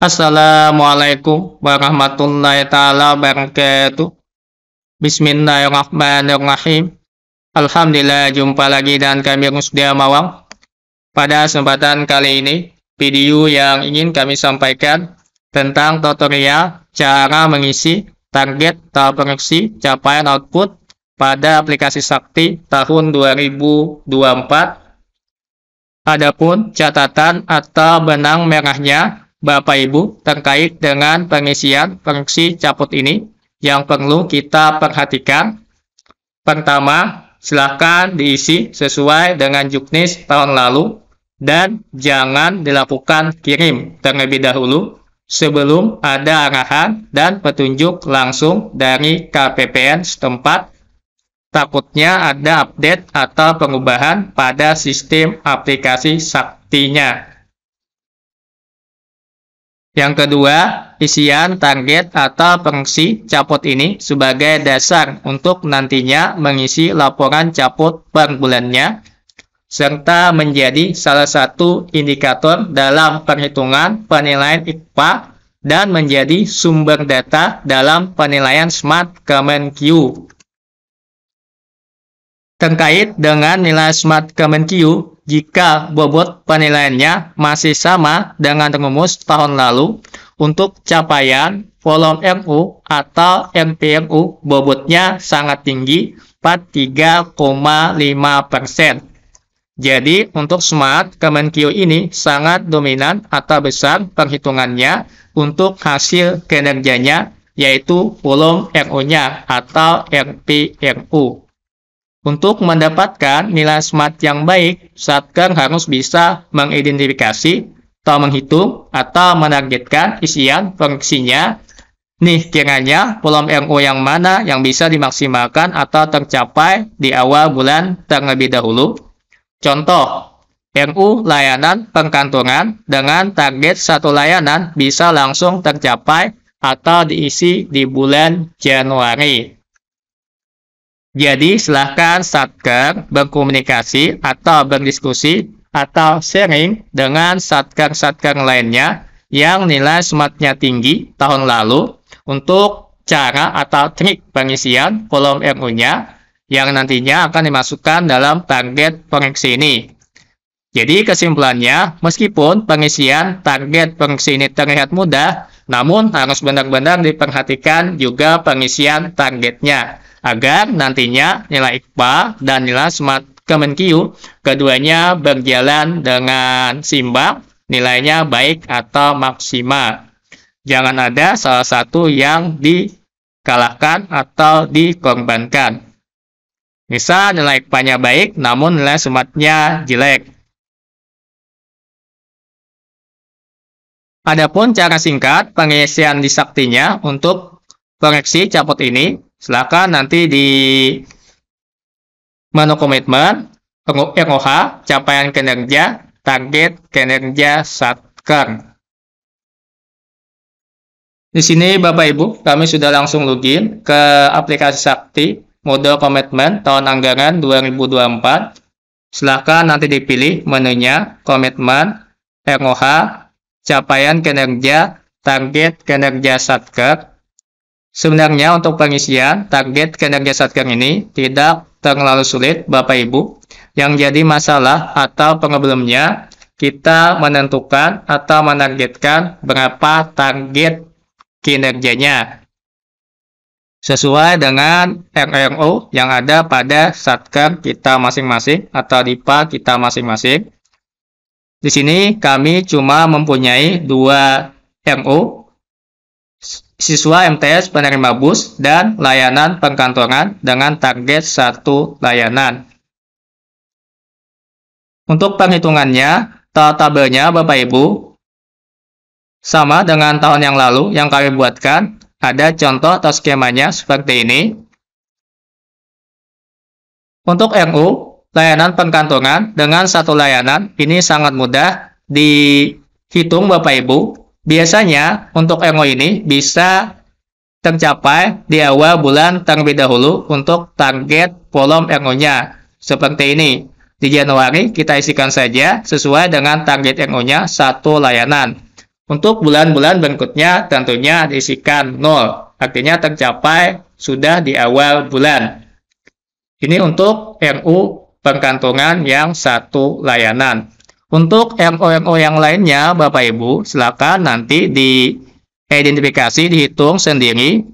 Assalamualaikum warahmatullahi taala wabarakatuh. Bismillahirrahmanirrahim. Alhamdulillah jumpa lagi dan kami Rusdia Mawang. Pada kesempatan kali ini, video yang ingin kami sampaikan tentang tutorial cara mengisi target atau pengisi capaian output pada aplikasi Sakti tahun 2024. Adapun catatan atau benang merahnya Bapak Ibu terkait dengan pengisian fungsi caput ini yang perlu kita perhatikan. Pertama, silakan diisi sesuai dengan juknis tahun lalu dan jangan dilakukan kirim terlebih dahulu sebelum ada arahan dan petunjuk langsung dari KPPN setempat. Takutnya ada update atau pengubahan pada sistem aplikasi saktinya. Yang kedua, isian target atau pengisi caput ini sebagai dasar untuk nantinya mengisi laporan caput per bulannya serta menjadi salah satu indikator dalam perhitungan penilaian IPA dan menjadi sumber data dalam penilaian SMART Kemenq. Terkait dengan nilai SMART Kemenq, jika bobot penilaiannya masih sama dengan rumus tahun lalu untuk capaian volume MU atau MPMU bobotnya sangat tinggi 43,5%. Jadi untuk smart Kemenkyu ini sangat dominan atau besar perhitungannya untuk hasil kinerjanya yaitu volume mu nya atau MPMU. Untuk mendapatkan nilai SMART yang baik, Satker harus bisa mengidentifikasi atau menghitung atau menargetkan isian fungsinya. Nih, kiranya volume MU yang mana yang bisa dimaksimalkan atau tercapai di awal bulan terlebih dahulu. Contoh, RU layanan pengkantungan dengan target satu layanan bisa langsung tercapai atau diisi di bulan Januari. Jadi silahkan satker berkomunikasi atau berdiskusi atau sharing dengan satker-satker lainnya yang nilai smartnya tinggi tahun lalu untuk cara atau trik pengisian kolom RU-nya yang nantinya akan dimasukkan dalam target pengisi ini. Jadi kesimpulannya, meskipun pengisian target pengisi ini terlihat mudah, namun harus benar-benar diperhatikan juga pengisian targetnya agar nantinya nilai IPA dan nilai Smart Kemenkiu keduanya berjalan dengan simbang, nilainya baik atau maksimal. Jangan ada salah satu yang dikalahkan atau dikorbankan. Misal nilai ipa nya baik, namun nilai sematnya jelek. Adapun cara singkat pengisian disaktinya untuk koreksi caput ini, Silakan nanti di menu komitmen, ROH, eh, capaian kinerja, target kinerja satker. Di sini Bapak Ibu, kami sudah langsung login ke aplikasi Sakti mode komitmen tahun anggaran 2024. Silakan nanti dipilih menunya komitmen, ROH, capaian kinerja, target kinerja satker. Sebenarnya untuk pengisian target kinerja Satker ini tidak terlalu sulit Bapak Ibu. Yang jadi masalah atau problemnya kita menentukan atau menargetkan berapa target kinerjanya sesuai dengan RRO yang ada pada satker kita masing-masing atau DIPA kita masing-masing. Di sini kami cuma mempunyai dua RO siswa MTS penerima bus dan layanan perkantoran dengan target satu layanan. Untuk perhitungannya, tabelnya Bapak Ibu sama dengan tahun yang lalu yang kami buatkan. Ada contoh atau skemanya seperti ini. Untuk RU, layanan perkantoran dengan satu layanan ini sangat mudah dihitung Bapak Ibu Biasanya untuk ENGO ini bisa tercapai di awal bulan terlebih dahulu untuk target kolom engo nya Seperti ini, di Januari kita isikan saja sesuai dengan target engo nya satu layanan. Untuk bulan-bulan berikutnya tentunya diisikan 0, artinya tercapai sudah di awal bulan. Ini untuk NU pengkantongan yang satu layanan. Untuk MOMO yang lainnya, Bapak Ibu, silakan nanti diidentifikasi, dihitung sendiri.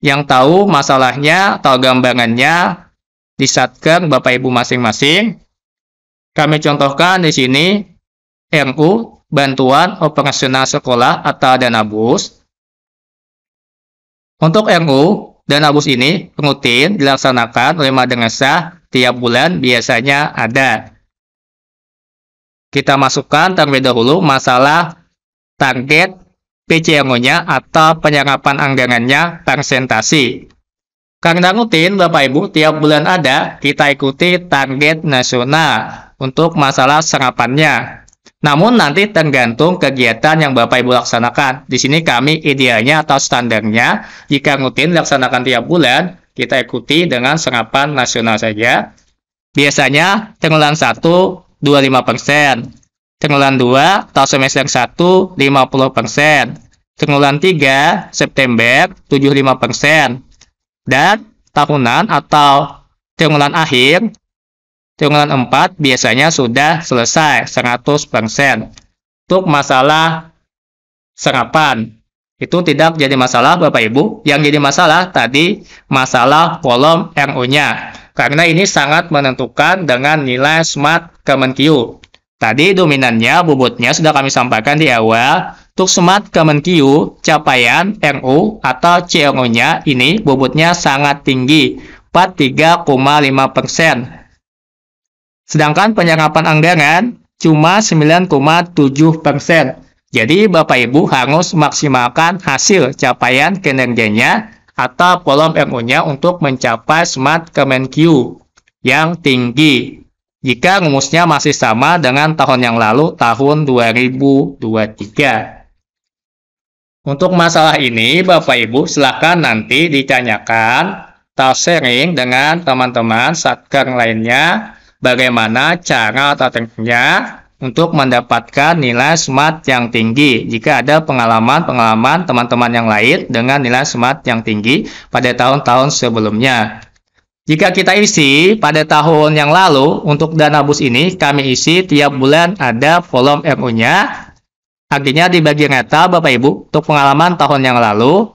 Yang tahu masalahnya atau gambarannya di satker Bapak Ibu masing-masing. Kami contohkan di sini MU Bantuan Operasional Sekolah atau Dana Bus. Untuk MU Dana Bus ini rutin dilaksanakan oleh madrasah tiap bulan biasanya ada kita masukkan terlebih dahulu masalah target pcmo nya atau penyerapan anggarannya presentasi. Karena rutin, Bapak Ibu, tiap bulan ada, kita ikuti target nasional untuk masalah serapannya. Namun nanti tergantung kegiatan yang Bapak Ibu laksanakan. Di sini kami idealnya atau standarnya, jika rutin laksanakan tiap bulan, kita ikuti dengan serapan nasional saja. Biasanya, tenggelam satu 25%. Triwulan 2 tahun semester 1 50%. Triwulan 3 September 75%. Dan tahunan atau triwulan akhir triwulan 4 biasanya sudah selesai 100%. Untuk masalah serapan itu tidak jadi masalah Bapak Ibu. Yang jadi masalah tadi masalah kolom RU-nya karena ini sangat menentukan dengan nilai smart Kemenkyu. Tadi dominannya bobotnya sudah kami sampaikan di awal. Untuk smart Kemenkyu, capaian NU atau CNO nya ini bobotnya sangat tinggi, 43,5%. Sedangkan penyerapan anggaran cuma 9,7%. persen. Jadi Bapak Ibu harus maksimalkan hasil capaian kinerjanya atau kolom MU-nya untuk mencapai smart Kemenq yang tinggi jika rumusnya masih sama dengan tahun yang lalu, tahun 2023. Untuk masalah ini, Bapak Ibu silahkan nanti ditanyakan atau sharing dengan teman-teman satker lainnya bagaimana cara atau tekniknya untuk mendapatkan nilai SMART yang tinggi. Jika ada pengalaman-pengalaman teman-teman yang lain dengan nilai SMART yang tinggi pada tahun-tahun sebelumnya. Jika kita isi pada tahun yang lalu untuk dana bus ini kami isi tiap bulan ada volume MU-nya. Artinya di bagian rata Bapak Ibu untuk pengalaman tahun yang lalu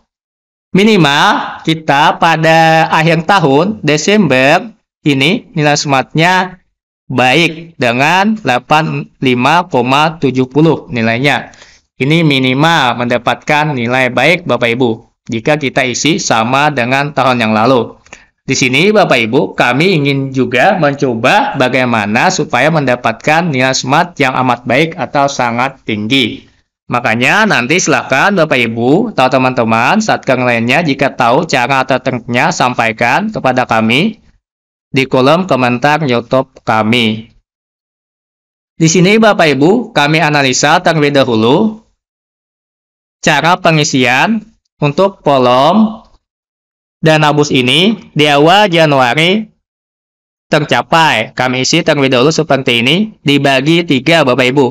minimal kita pada akhir tahun Desember ini nilai smartnya baik dengan 85,70 nilainya. Ini minimal mendapatkan nilai baik Bapak Ibu jika kita isi sama dengan tahun yang lalu. Di sini Bapak Ibu kami ingin juga mencoba bagaimana supaya mendapatkan nilai smart yang amat baik atau sangat tinggi. Makanya nanti silahkan Bapak Ibu atau teman-teman saat lainnya jika tahu cara atau sampaikan kepada kami di kolom komentar YouTube kami. Di sini Bapak Ibu, kami analisa terlebih dahulu cara pengisian untuk kolom dana bus ini di awal Januari tercapai. Kami isi terlebih dahulu seperti ini, dibagi tiga Bapak Ibu.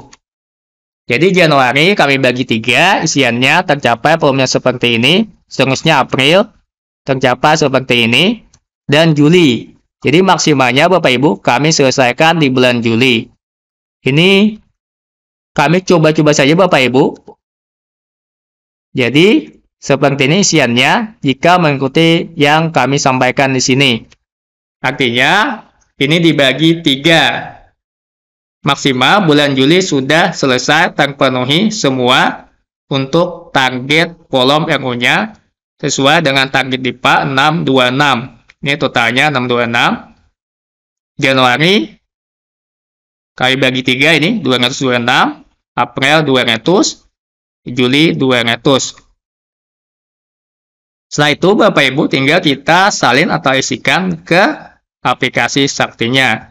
Jadi Januari kami bagi tiga isiannya tercapai volumenya seperti ini, seterusnya April tercapai seperti ini, dan Juli jadi maksimalnya Bapak Ibu kami selesaikan di bulan Juli. Ini kami coba-coba saja Bapak Ibu. Jadi seperti ini isiannya jika mengikuti yang kami sampaikan di sini. Artinya ini dibagi tiga. Maksimal bulan Juli sudah selesai terpenuhi semua untuk target kolom RU-nya sesuai dengan target DIPA 626. Ini totalnya 626. Januari kali bagi 3 ini 226. April 200. Juli 200. Setelah itu Bapak Ibu tinggal kita salin atau isikan ke aplikasi saktinya.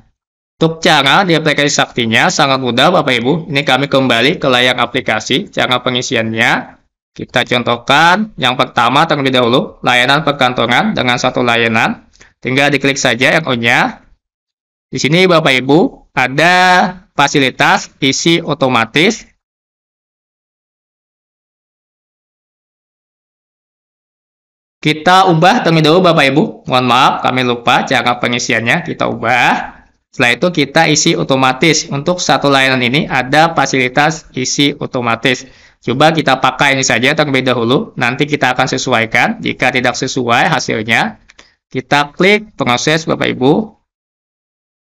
Untuk cara di aplikasi saktinya sangat mudah Bapak Ibu. Ini kami kembali ke layar aplikasi, cara pengisiannya. Kita contohkan yang pertama terlebih dahulu, layanan perkantoran dengan satu layanan. Tinggal diklik saja yang nya Di sini Bapak Ibu ada fasilitas isi otomatis. Kita ubah terlebih dahulu Bapak Ibu. Mohon maaf kami lupa cara pengisiannya. Kita ubah. Setelah itu kita isi otomatis. Untuk satu layanan ini ada fasilitas isi otomatis. Coba kita pakai ini saja terlebih dahulu. Nanti kita akan sesuaikan. Jika tidak sesuai hasilnya, kita klik proses Bapak Ibu.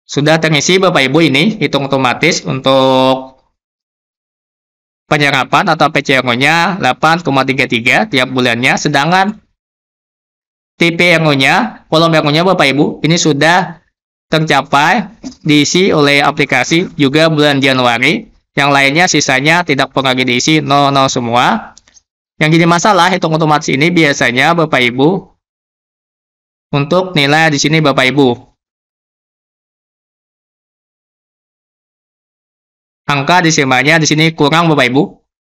Sudah terisi Bapak Ibu ini hitung otomatis untuk penyerapan atau PCRO-nya 8,33 tiap bulannya. Sedangkan TPRO-nya, kolom RO-nya Bapak Ibu, ini sudah tercapai diisi oleh aplikasi juga bulan Januari. Yang lainnya sisanya tidak pernah diisi 00 semua. Yang jadi masalah hitung otomatis ini biasanya Bapak Ibu untuk nilai di sini Bapak Ibu. Angka desimalnya di sini kurang Bapak Ibu.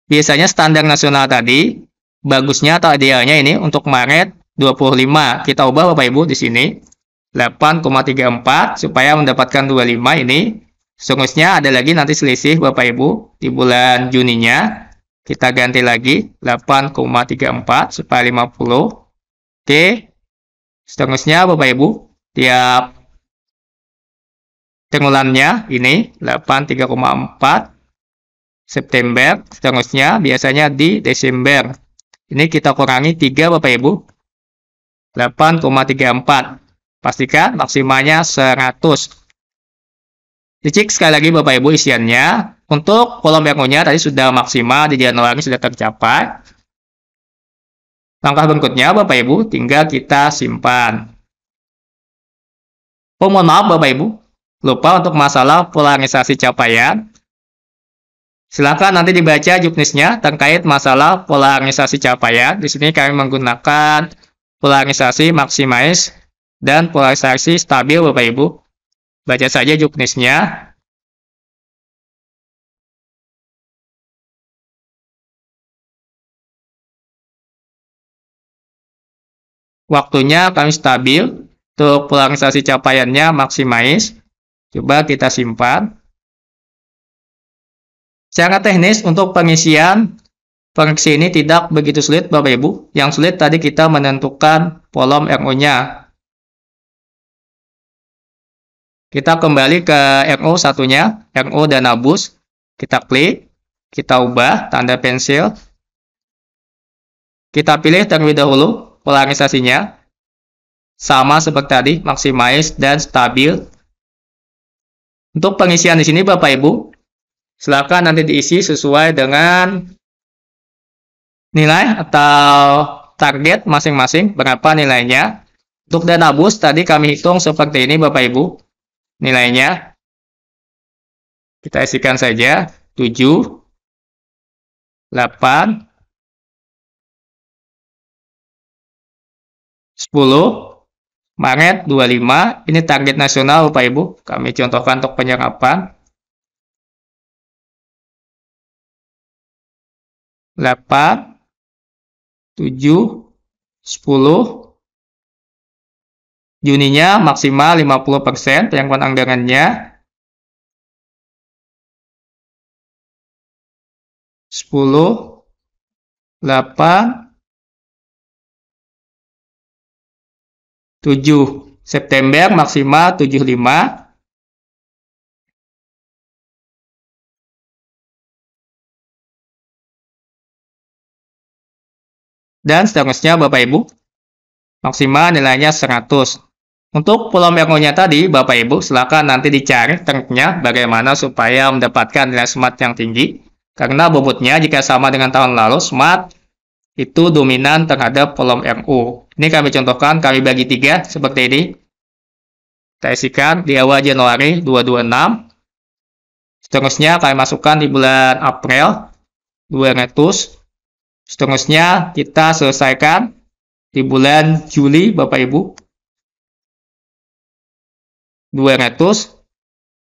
Biasanya standar nasional tadi bagusnya atau idealnya ini untuk Maret 25 kita ubah Bapak Ibu di sini 8,34 supaya mendapatkan 25 ini seterusnya ada lagi nanti selisih Bapak Ibu di bulan Juninya kita ganti lagi 8,34 supaya 50 oke seterusnya Bapak Ibu tiap tenggulannya ini 83,4 September seterusnya biasanya di Desember ini kita kurangi 3 Bapak Ibu 8,34 Pastikan maksimalnya 100. Dicek sekali lagi Bapak Ibu isiannya. Untuk kolom yang punya tadi sudah maksimal di Januari sudah tercapai. Langkah berikutnya Bapak Ibu tinggal kita simpan. Oh mohon maaf Bapak Ibu, lupa untuk masalah polarisasi capaian. Silahkan nanti dibaca juknisnya terkait masalah polarisasi capaian. Di sini kami menggunakan polarisasi maksimais dan polarisasi stabil Bapak Ibu. Baca saja juknisnya. Waktunya kami stabil, untuk polarisasi capaiannya maksimais. Coba kita simpan. Secara teknis untuk pengisian pengisi ini tidak begitu sulit Bapak Ibu. Yang sulit tadi kita menentukan kolom RU-nya. Kita kembali ke RO satunya, RO dan abus. Kita klik, kita ubah tanda pensil. Kita pilih terlebih dahulu polarisasinya. Sama seperti tadi, maximize dan stabil. Untuk pengisian di sini Bapak Ibu, silakan nanti diisi sesuai dengan nilai atau target masing-masing berapa nilainya. Untuk dana bus tadi kami hitung seperti ini Bapak Ibu nilainya. Kita isikan saja 7, 8, 10, Maret 25. Ini target nasional Bapak Ibu. Kami contohkan untuk penyerapan. 8, 7, 10, Juninya maksimal 50% penyangkutan anggarannya. 10 8 7 September maksimal 75 dan seterusnya Bapak Ibu. Maksimal nilainya 100. Untuk pulau merunya tadi, Bapak Ibu silakan nanti dicari triknya bagaimana supaya mendapatkan nilai smart yang tinggi. Karena bobotnya jika sama dengan tahun lalu, smart itu dominan terhadap kolom RU. Ini kami contohkan, kami bagi tiga seperti ini. Kita isikan di awal Januari 226. Seterusnya kami masukkan di bulan April 200. Seterusnya kita selesaikan di bulan Juli Bapak Ibu 200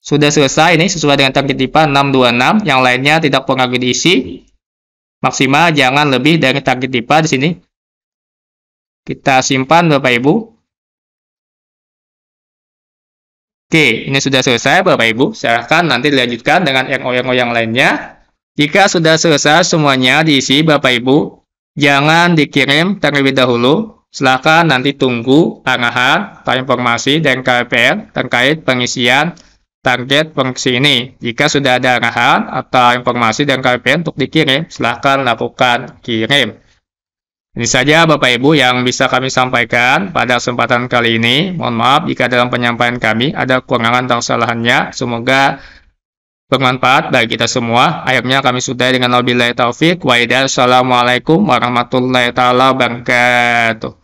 sudah selesai ini sesuai dengan target tipe 626 yang lainnya tidak pengaruh diisi maksimal jangan lebih dari target tipe di sini kita simpan Bapak Ibu Oke ini sudah selesai Bapak Ibu silahkan nanti dilanjutkan dengan RO-RO yang lainnya jika sudah selesai semuanya diisi Bapak Ibu jangan dikirim terlebih dahulu Silakan nanti tunggu arahan atau informasi dari KPR terkait pengisian target fungsi ini. Jika sudah ada arahan atau informasi dari KPR untuk dikirim, silakan lakukan kirim. Ini saja Bapak Ibu yang bisa kami sampaikan pada kesempatan kali ini. Mohon maaf jika dalam penyampaian kami ada kekurangan atau kesalahannya. Semoga bermanfaat bagi kita semua. Akhirnya kami sudah dengan wabillahi taufik. Waidah. Assalamualaikum warahmatullahi wabarakatuh.